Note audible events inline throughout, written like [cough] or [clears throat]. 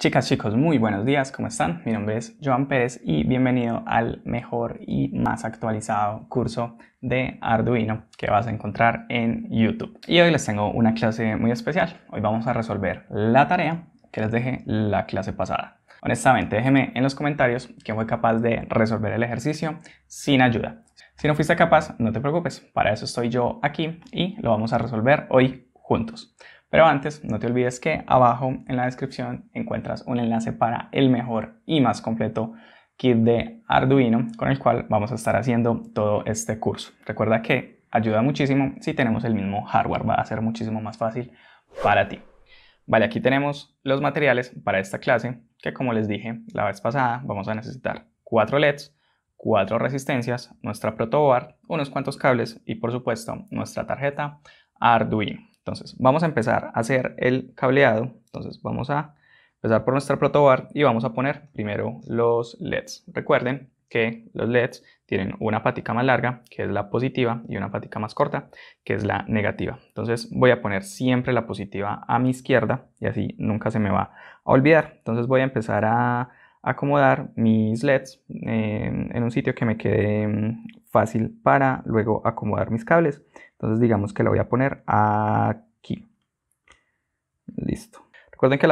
Chicas, chicos, muy buenos días, ¿cómo están? Mi nombre es Joan Pérez y bienvenido al mejor y más actualizado curso de Arduino que vas a encontrar en YouTube. Y hoy les tengo una clase muy especial. Hoy vamos a resolver la tarea que les dejé la clase pasada. Honestamente, déjenme en los comentarios que fue capaz de resolver el ejercicio sin ayuda. Si no fuiste capaz, no te preocupes, para eso estoy yo aquí y lo vamos a resolver hoy juntos. Pero antes, no te olvides que abajo en la descripción encuentras un enlace para el mejor y más completo kit de Arduino con el cual vamos a estar haciendo todo este curso. Recuerda que ayuda muchísimo si tenemos el mismo hardware, va a ser muchísimo más fácil para ti. Vale, aquí tenemos los materiales para esta clase que como les dije la vez pasada vamos a necesitar cuatro LEDs, cuatro resistencias, nuestra protoboard, unos cuantos cables y por supuesto nuestra tarjeta Arduino. Entonces, vamos a empezar a hacer el cableado. Entonces, vamos a empezar por nuestra protobar y vamos a poner primero los LEDs. Recuerden que los LEDs tienen una patica más larga, que es la positiva, y una patica más corta, que es la negativa. Entonces voy a poner siempre la positiva a mi izquierda y así nunca se me va a olvidar. Entonces voy a empezar a acomodar mis LEDs en un sitio que me quede mm, fácil para luego acomodar mis cables. Entonces digamos que la voy a poner aquí. Listo. Recuerden que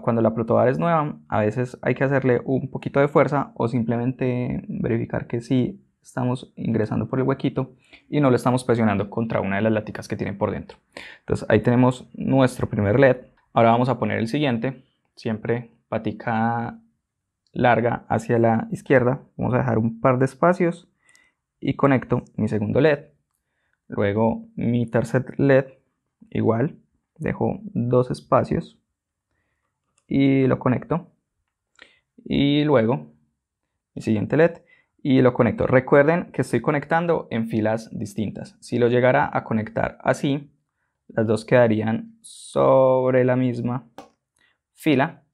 cuando la protobar es nueva, a veces hay que hacerle un poquito de fuerza o simplemente verificar que sí estamos ingresando por el huequito y no lo estamos presionando contra una de las láticas que tienen por dentro. Entonces ahí tenemos nuestro primer LED. Ahora vamos a poner el siguiente. Siempre patica larga hacia la izquierda. Vamos a dejar un par de espacios y conecto mi segundo LED. Luego mi tercer LED, igual, dejo dos espacios y lo conecto. Y luego mi siguiente LED y lo conecto. Recuerden que estoy conectando en filas distintas. Si lo llegara a conectar así, las dos quedarían sobre la misma fila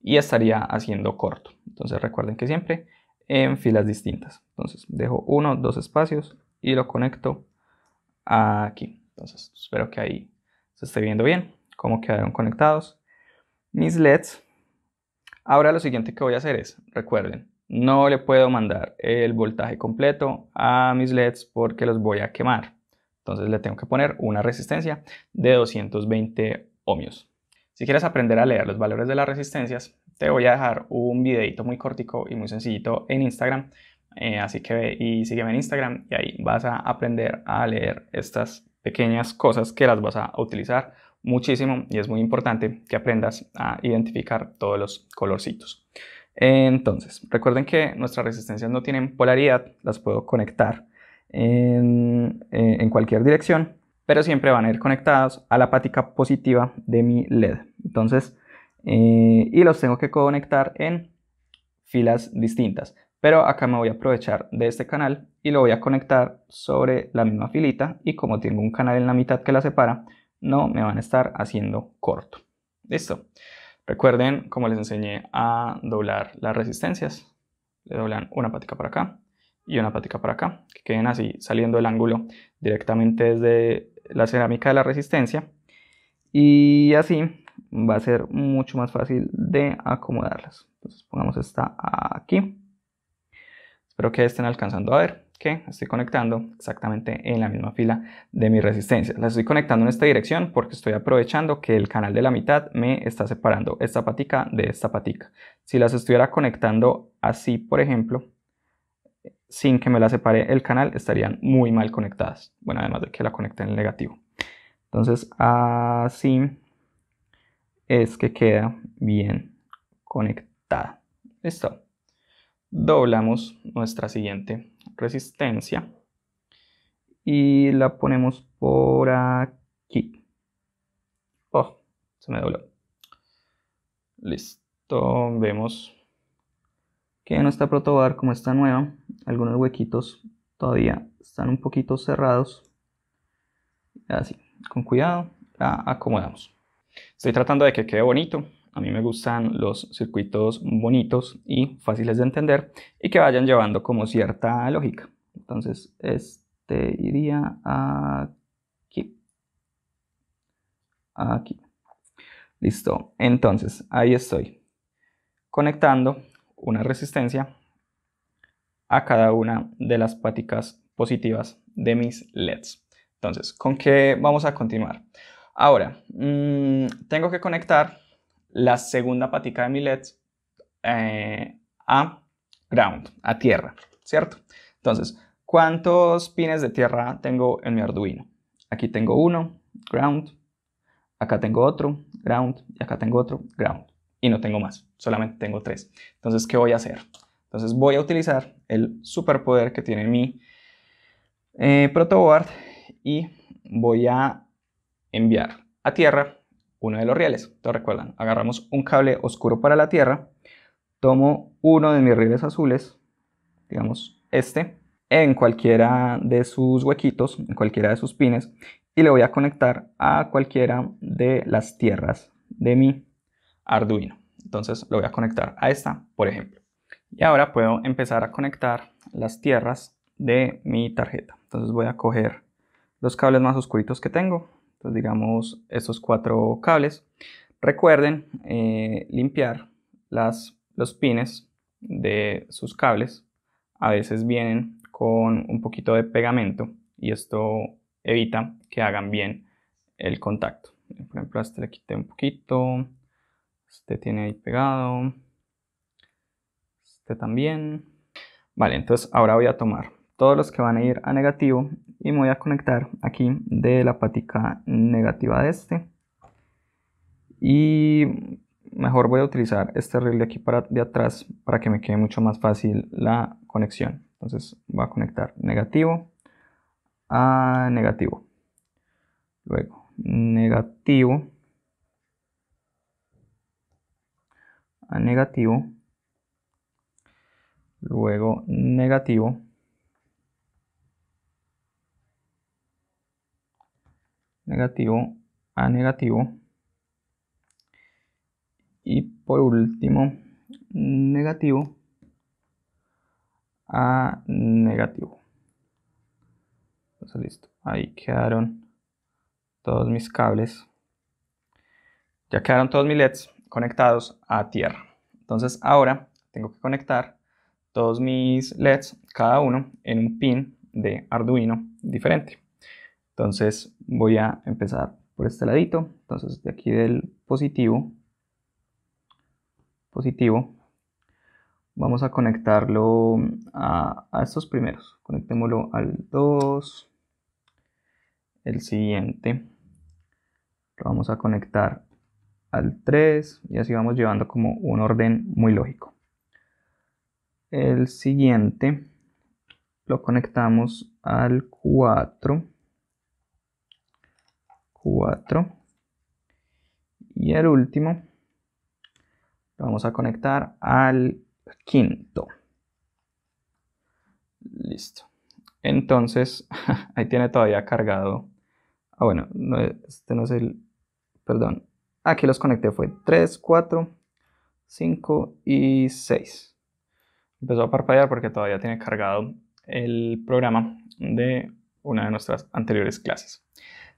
y estaría haciendo corto. Entonces recuerden que siempre en filas distintas. Entonces dejo uno, dos espacios y lo conecto aquí. Entonces espero que ahí se esté viendo bien cómo quedaron conectados mis LEDs. Ahora lo siguiente que voy a hacer es, recuerden, no le puedo mandar el voltaje completo a mis LEDs porque los voy a quemar. Entonces le tengo que poner una resistencia de 220 ohmios. Si quieres aprender a leer los valores de las resistencias, te voy a dejar un videito muy cortico y muy sencillito en Instagram eh, así que y sígueme en Instagram y ahí vas a aprender a leer estas pequeñas cosas que las vas a utilizar muchísimo y es muy importante que aprendas a identificar todos los colorcitos. Entonces, recuerden que nuestras resistencias no tienen polaridad, las puedo conectar en, eh, cualquier dirección, pero siempre van a ir conectados a la patica positiva de mi LED. Entonces, eh, y los tengo que conectar en filas distintas. Pero acá me voy a aprovechar de este canal y lo voy a conectar sobre la misma filita y como tengo un canal en la mitad que la separa, no me van a estar haciendo corto. Listo. Recuerden, como les enseñé, a doblar las resistencias. Le doblan una patica para acá y una patica para acá, que queden así saliendo el ángulo directamente desde la cerámica de la resistencia. Y así va a ser mucho más fácil de acomodarlas. Entonces pongamos esta aquí Espero que estén alcanzando a ver que estoy conectando exactamente en la misma fila de mi resistencia. Las estoy conectando en esta dirección porque estoy aprovechando que el canal de la mitad me está separando esta patica de esta patica. Si las estuviera conectando así, por ejemplo, sin que me la separe el canal, estarían muy mal conectadas. Bueno, además de que la conecté en el negativo. Entonces, así es que queda bien conectada. Listo doblamos nuestra siguiente resistencia y la ponemos por aquí. Oh, se me dobló. Listo, vemos que nuestra protobar como está nueva, algunos huequitos todavía están un poquito cerrados. Así, con cuidado la acomodamos. Estoy tratando de que quede bonito, a mí me gustan los circuitos bonitos y fáciles de entender y que vayan llevando como cierta lógica. Entonces, este iría aquí. Aquí. Listo. Entonces, ahí estoy conectando una resistencia a cada una de las prácticas positivas de mis LEDs. Entonces, ¿con qué vamos a continuar? Ahora, mm, tengo que conectar la segunda patica de mi LED eh, a ground, a tierra, ¿cierto? Entonces, ¿cuántos pines de tierra tengo en mi Arduino? Aquí tengo uno, ground, acá tengo otro, ground, y acá tengo otro, ground. Y no tengo más, solamente tengo tres. Entonces, ¿qué voy a hacer? Entonces voy a utilizar el superpoder que tiene mi eh, protoboard y voy a enviar a tierra uno de los rieles. ¿Te recuerdan? Agarramos un cable oscuro para la tierra, tomo uno de mis rieles azules, digamos este, en cualquiera de sus huequitos, en cualquiera de sus pines, y le voy a conectar a cualquiera de las tierras de mi Arduino. Entonces lo voy a conectar a esta, por ejemplo. Y ahora puedo empezar a conectar las tierras de mi tarjeta. Entonces voy a coger los cables más oscuritos que tengo, digamos estos cuatro cables. Recuerden eh, limpiar las, los pines de sus cables. A veces vienen con un poquito de pegamento y esto evita que hagan bien el contacto. Por ejemplo, a este le quité un poquito. Este tiene ahí pegado. Este también. Vale, entonces ahora voy a tomar todos los que van a ir a negativo y me voy a conectar aquí de la patica negativa de este y mejor voy a utilizar este reel de aquí para de atrás para que me quede mucho más fácil la conexión entonces voy a conectar negativo a negativo luego negativo a negativo luego negativo negativo a negativo. Y por último, negativo a negativo. Entonces, listo. Ahí quedaron todos mis cables. Ya quedaron todos mis LEDs conectados a tierra. Entonces, ahora tengo que conectar todos mis LEDs, cada uno, en un pin de Arduino diferente. Entonces voy a empezar por este ladito. Entonces de aquí del positivo, positivo, vamos a conectarlo a, a estos primeros. Conectémoslo al 2, el siguiente. Lo vamos a conectar al 3 y así vamos llevando como un orden muy lógico. El siguiente lo conectamos al 4. 4. Y el último lo vamos a conectar al quinto. Listo. Entonces, [laughs] ahí tiene todavía cargado. Ah, bueno, este no es el... Perdón. Aquí los conecté. Fue 3, 4, 5 y 6. Empezó a parpadear porque todavía tiene cargado el programa de una de nuestras anteriores clases.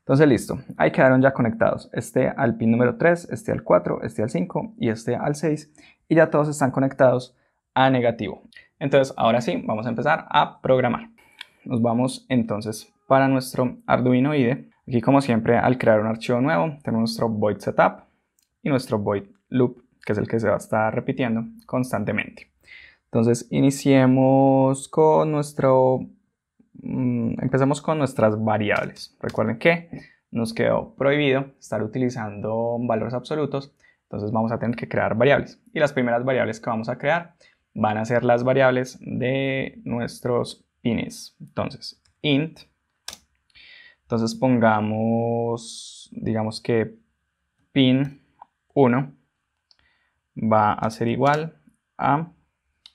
Entonces listo, ahí quedaron ya conectados, este al pin número 3, este al 4, este al 5 y este al 6 y ya todos están conectados a negativo. Entonces ahora sí, vamos a empezar a programar. Nos vamos entonces para nuestro Arduino IDE. Aquí como siempre al crear un archivo nuevo tenemos nuestro void setup y nuestro void loop que es el que se va a estar repitiendo constantemente. Entonces iniciemos con nuestro Mm, empezamos con nuestras variables. Recuerden que nos quedó prohibido estar utilizando valores absolutos, entonces vamos a tener que crear variables. Y las primeras variables que vamos a crear van a ser las variables de nuestros pines. Entonces, int. Entonces pongamos, digamos que pin 1 va a ser igual a,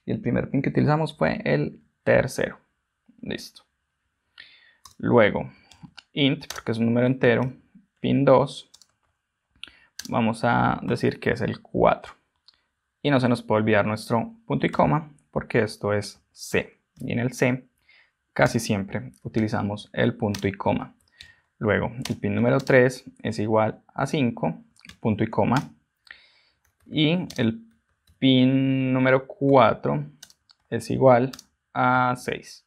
y el primer pin que utilizamos fue el tercero. Listo. Luego, int, porque es un número entero, pin 2, vamos a decir que es el 4. Y no se nos puede olvidar nuestro punto y coma, porque esto es C. Y en el C casi siempre utilizamos el punto y coma. Luego, el pin número 3 es igual a 5, punto y coma. Y el pin número 4 es igual a 6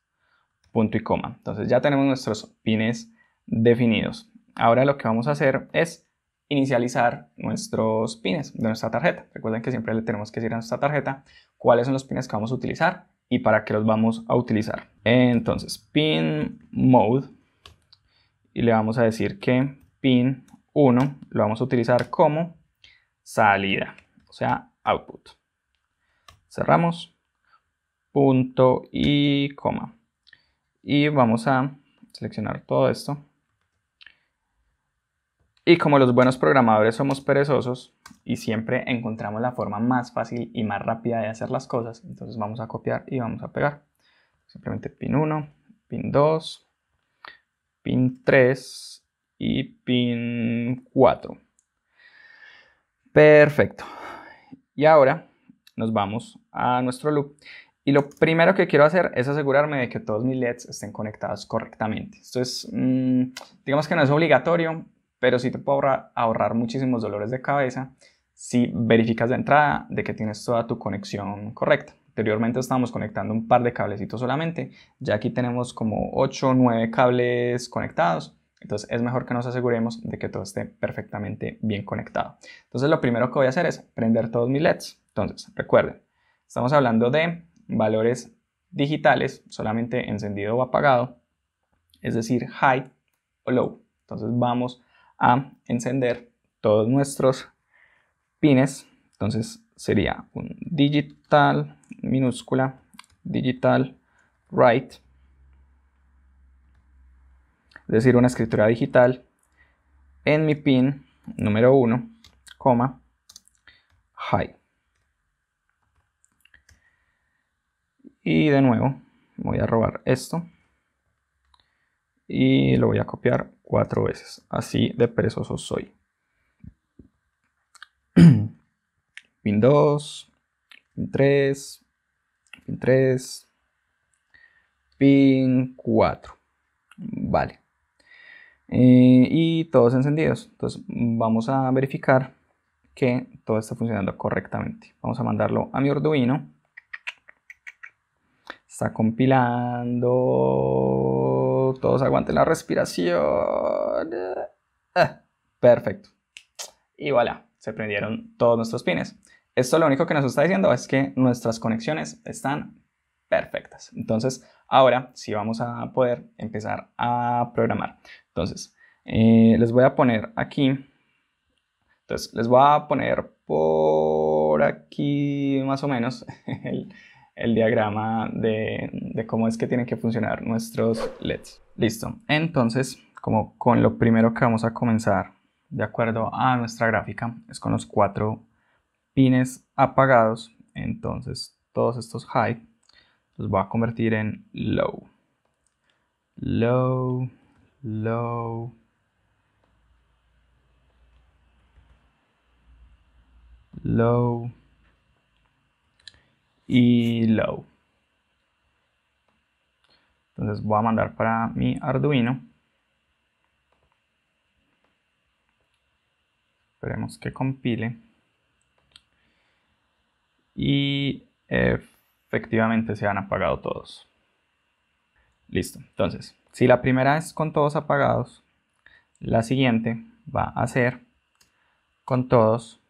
punto y coma. Entonces ya tenemos nuestros pines definidos. Ahora lo que vamos a hacer es inicializar nuestros pines de nuestra tarjeta. Recuerden que siempre le tenemos que decir a nuestra tarjeta cuáles son los pines que vamos a utilizar y para qué los vamos a utilizar. Entonces, pin mode y le vamos a decir que pin 1 lo vamos a utilizar como salida, o sea, output. Cerramos, punto y coma. Y vamos a seleccionar todo esto. Y como los buenos programadores somos perezosos y siempre encontramos la forma más fácil y más rápida de hacer las cosas, entonces vamos a copiar y vamos a pegar. Simplemente pin 1, pin 2, pin 3 y pin 4. Perfecto. Y ahora nos vamos a nuestro loop y lo primero que quiero hacer es asegurarme de que todos mis LEDs estén conectados correctamente. Esto es, mm, digamos que no es obligatorio, pero sí te puede ahorrar, ahorrar muchísimos dolores de cabeza si verificas de entrada de que tienes toda tu conexión correcta. Anteriormente estábamos conectando un par de cablecitos solamente, ya aquí tenemos como 8 o 9 cables conectados, entonces es mejor que nos aseguremos de que todo esté perfectamente bien conectado. Entonces lo primero que voy a hacer es prender todos mis LEDs. Entonces, recuerden, estamos hablando de valores digitales solamente encendido o apagado, es decir, high o low. Entonces vamos a encender todos nuestros pines. Entonces sería un digital minúscula, digital write es decir, una escritura digital en mi pin número 1, high. Y de nuevo, voy a robar esto. Y lo voy a copiar cuatro veces. Así de perezoso soy. [clears throat] pin 2, pin 3, pin 3, pin 4. Vale. Eh, y todos encendidos. Entonces vamos a verificar que todo está funcionando correctamente. Vamos a mandarlo a mi Arduino Está compilando. Todos aguanten la respiración. Ah, perfecto. Y voilà, se prendieron todos nuestros pines. Esto lo único que nos está diciendo es que nuestras conexiones están perfectas. Entonces, ahora sí vamos a poder empezar a programar. Entonces, eh, les voy a poner aquí. Entonces, les voy a poner por aquí más o menos [laughs] el, el diagrama de, cómo es que tienen que funcionar nuestros LEDs. Listo, entonces como con lo primero que vamos a comenzar de acuerdo a nuestra gráfica es con los cuatro pines apagados entonces todos estos high los voy a convertir en low low low low y low. Entonces voy a mandar para mi Arduino. Esperemos que compile. Y efectivamente se han apagado todos. Listo. Entonces, si la primera es con todos apagados, la siguiente va a ser con todos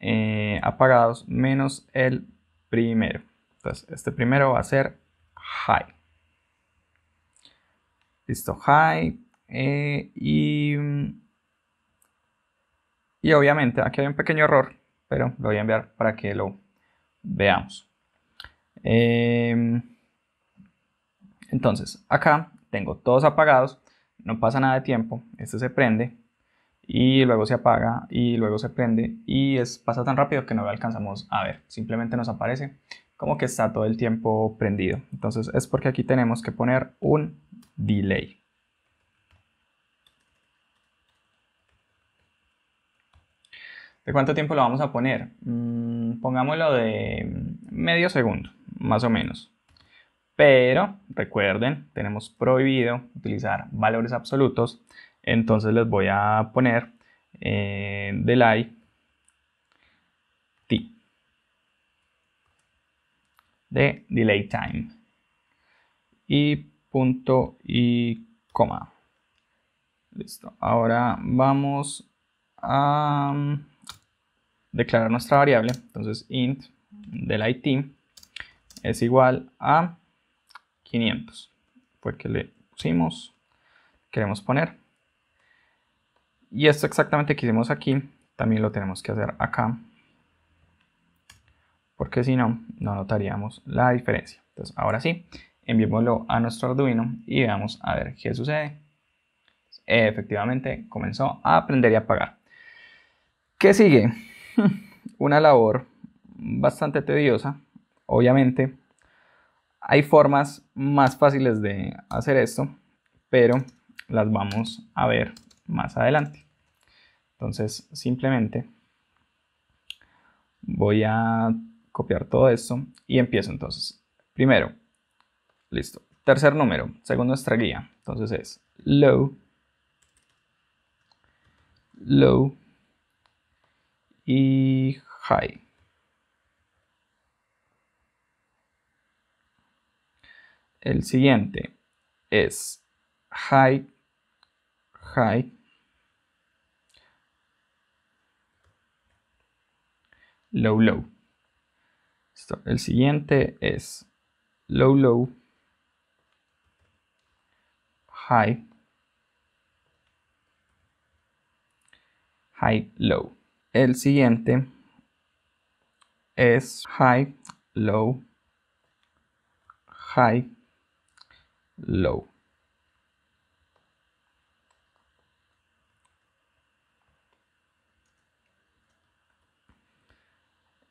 eh, apagados menos el primero. Entonces, este primero va a ser high. Listo, high. Eh, y, obviamente, aquí hay un pequeño error, pero lo voy a enviar para que lo veamos. Em, entonces, acá tengo todos apagados, no pasa nada de tiempo, este se prende y luego se apaga y luego se prende y es, pasa tan rápido que no lo alcanzamos a ver, simplemente nos aparece como que está todo el tiempo prendido. Entonces es porque aquí tenemos que poner un delay. ¿De cuánto tiempo lo vamos a poner? Mm, pongámoslo de medio segundo, más o menos. Pero recuerden, tenemos prohibido utilizar valores absolutos entonces les voy a poner eh, delay t de delay time y punto y coma. Listo. Ahora vamos a mm, declarar nuestra variable. Entonces int delay time es igual a 500. porque le pusimos. Queremos poner y esto exactamente que hicimos aquí, también lo tenemos que hacer acá. Porque si no, no notaríamos la diferencia. Entonces, ahora sí, enviémoslo a nuestro Arduino y veamos a ver qué sucede. Efectivamente, comenzó a aprender y apagar. ¿Qué sigue? [laughs] Una labor bastante tediosa, obviamente. Hay formas más fáciles de hacer esto, pero las vamos a ver más adelante. Entonces simplemente voy a copiar todo esto y empiezo entonces. Primero, listo. Tercer número, según nuestra guía. Entonces es low, low y high. El siguiente es high, high low low. el siguiente es low low, high, high low. El siguiente es high low, high low.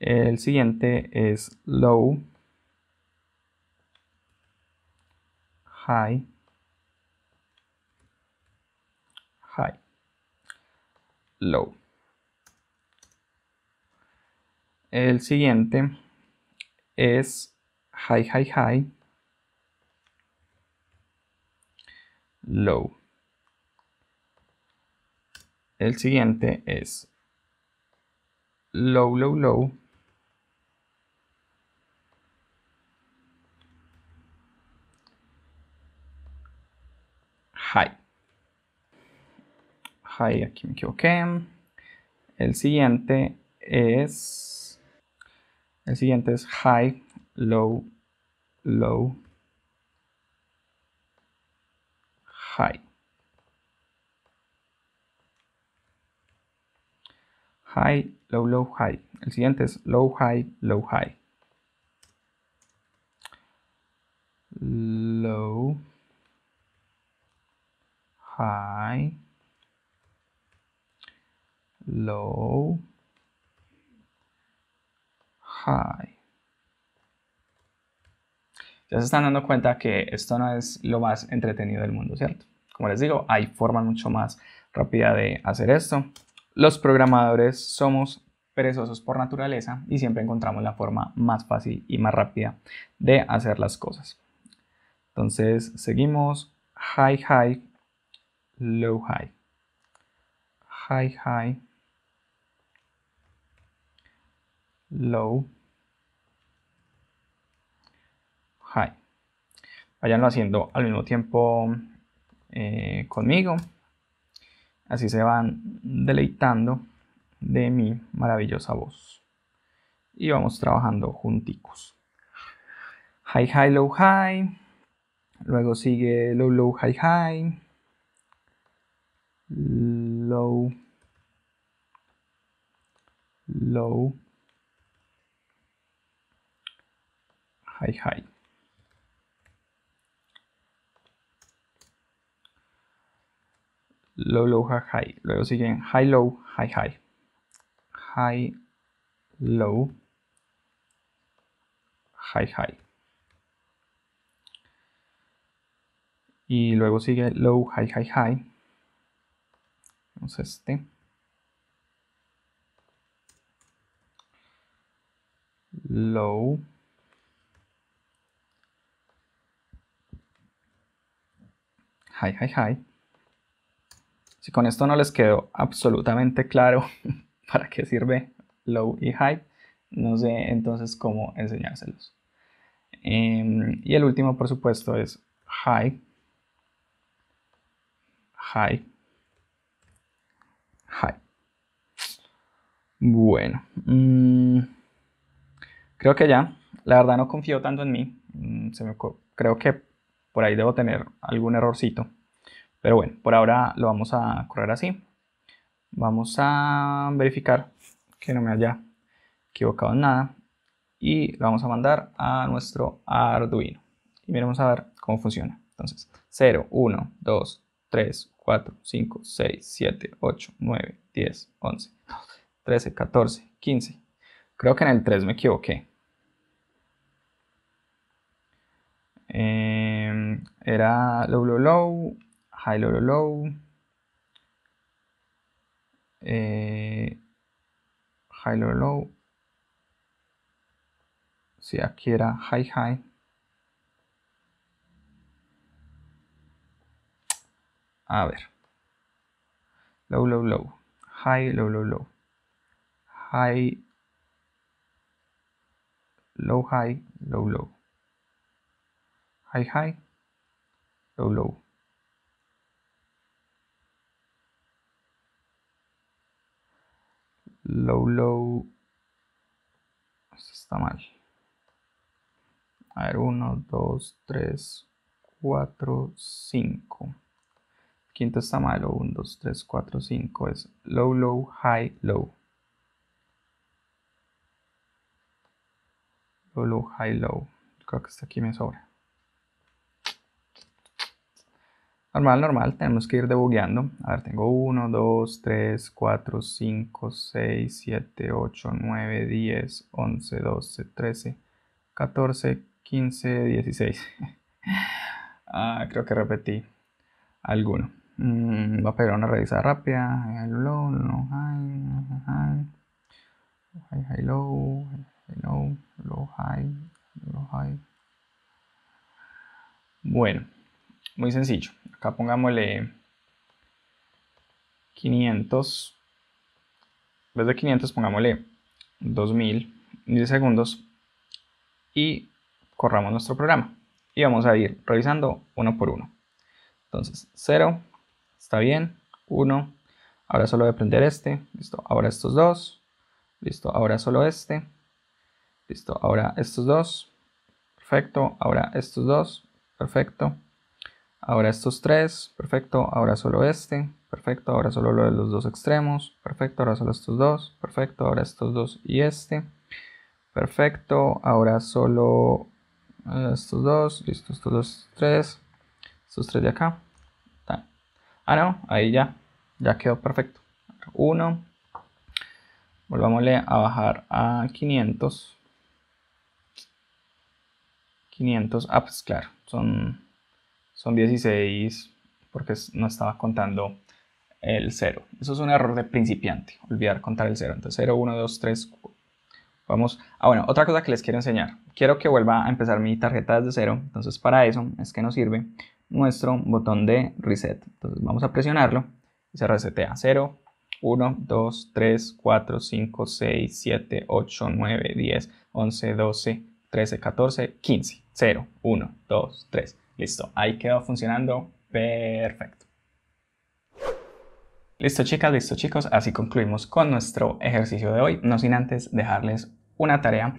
El siguiente es low, high, high, low. El siguiente es high, high, high, low. El siguiente es low, low, low. high. High, aquí me equivoqué. El siguiente es. El siguiente es high, low, low, high. High, low, low, high. El siguiente es low, high, low, high. Low high, low, high. Ya se están dando cuenta que esto no es lo más entretenido del mundo, ¿cierto? Como les digo, hay forma mucho más rápida de hacer esto. Los programadores somos perezosos por naturaleza y siempre encontramos la forma más fácil y más rápida de hacer las cosas. Entonces seguimos high high low high, high high, low, high. Vayanlo haciendo al mismo tiempo eh, conmigo. Así se van deleitando de mi maravillosa voz. Y vamos trabajando junticos. High, high, low, high. Luego sigue low, low, high, high low low high high low low high high luego siguen high low high high high low high high y luego sigue low high high high este. Low. high, high, high Si con esto no les quedó absolutamente claro [laughs] para qué sirve low y high, no sé entonces cómo enseñárselos. Em, y el último, por supuesto, es high. High. Hi. Bueno, mm, creo que ya. La verdad no confío tanto en mí. Mm, creo que por ahí debo tener algún errorcito. Pero bueno, por ahora lo vamos a correr así. Vamos a verificar que no me haya equivocado en nada. Y lo vamos a mandar a nuestro Arduino. Y miremos a ver cómo funciona. Entonces, 0, 1, 2, 3, 4, 5, 6, 7, 8, 9, 10, 11, 12, 13, 14, 15. Creo que en el 3 me equivoqué. Eh, era low, low, low, high, low, low, low. Eh, high, low, low. Sí, aquí era high, high. A ver. Low, low, low. High, low, low, low. High. Low, high, low, low. High, high. Low, low. Low, low. Esto está mal. A ver, 1, 2, 3, 4, 5 quinto está malo, 1, 2, 3, 4, 5, es low, low, high, low. Low, low, high, low. Creo que hasta aquí me sobra. Normal, normal, tenemos que ir debugueando. A ver, tengo 1, 2, 3, 4, 5, 6, 7, 8, 9, 10, 11, 12, 13, 14, 15, 16. creo que repetí alguno. Mm, va a pegar una revisada rápida. High low, no high, high, high, low, low, high, low high. Bueno, muy sencillo. Acá pongámosle 500. En vez de 500 pongámosle 2000 milisegundos y corramos nuestro programa. Y vamos a ir revisando uno por uno. Entonces, 0, Está bien. uno Ahora solo voy a prender este. Listo. Ahora estos dos. Listo. Ahora solo este. Listo. Ahora estos dos. Perfecto. Ahora estos dos. Perfecto. Ahora estos tres. Perfecto. Ahora solo este. Perfecto. Ahora solo lo de los dos extremos. Perfecto. Ahora solo estos dos. Perfecto. Ahora estos dos y este. Perfecto. Ahora solo eh, estos dos. Listo. Estos dos, tres. Estos tres de acá. Ah, no, ahí ya, ya quedó perfecto. 1, volvámosle a bajar a 500. 500, ah, pues claro, son, 16 porque no estaba contando el 0. Eso es un error de principiante, olvidar contar el 0. Entonces 0, 1, 2, 3, Vamos. Ah, bueno, otra cosa que les quiero enseñar. Quiero que vuelva a empezar mi tarjeta desde cero. Entonces para eso es que no sirve nuestro botón de reset. Entonces vamos a presionarlo y se resetea 0, 1, 2, 3, 4, 5, 6, 7, 8, 9, 10, 11, 12, 13, 14, 15, 0, 1, 2, 3. Listo, ahí quedó funcionando perfecto. Listo chicas, listo chicos, así concluimos con nuestro ejercicio de hoy, no sin antes dejarles una tarea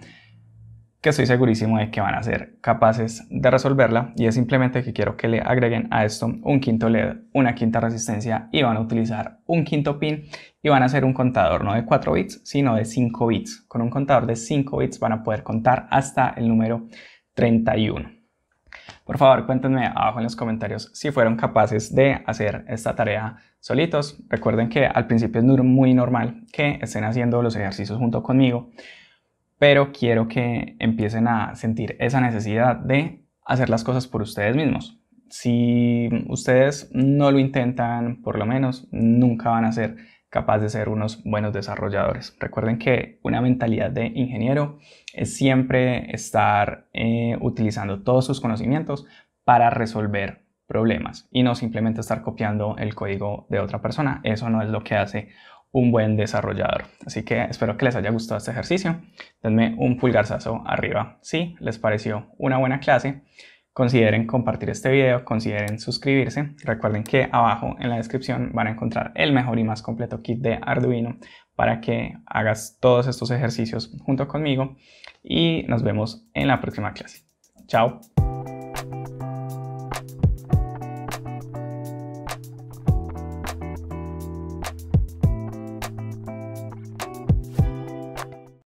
estoy segurísimo de que van a ser capaces de resolverla y es simplemente que quiero que le agreguen a esto un quinto LED, una quinta resistencia y van a utilizar un quinto pin y van a hacer un contador no de 4 bits sino de 5 bits. Con un contador de 5 bits van a poder contar hasta el número 31. Por favor, cuéntenme abajo en los comentarios si fueron capaces de hacer esta tarea solitos. Recuerden que al principio es muy normal que estén haciendo los ejercicios junto conmigo pero quiero que empiecen a sentir esa necesidad de hacer las cosas por ustedes mismos. Si ustedes no lo intentan, por lo menos, nunca van a ser capaces de ser unos buenos desarrolladores. Recuerden que una mentalidad de ingeniero es siempre estar eh, utilizando todos sus conocimientos para resolver problemas y no simplemente estar copiando el código de otra persona. Eso no es lo que hace un buen desarrollador. Así que espero que les haya gustado este ejercicio. Denme un pulgarzazo arriba si les pareció una buena clase. Consideren compartir este video, consideren suscribirse. Recuerden que abajo en la descripción van a encontrar el mejor y más completo kit de Arduino para que hagas todos estos ejercicios junto conmigo y nos vemos en la próxima clase. Chao.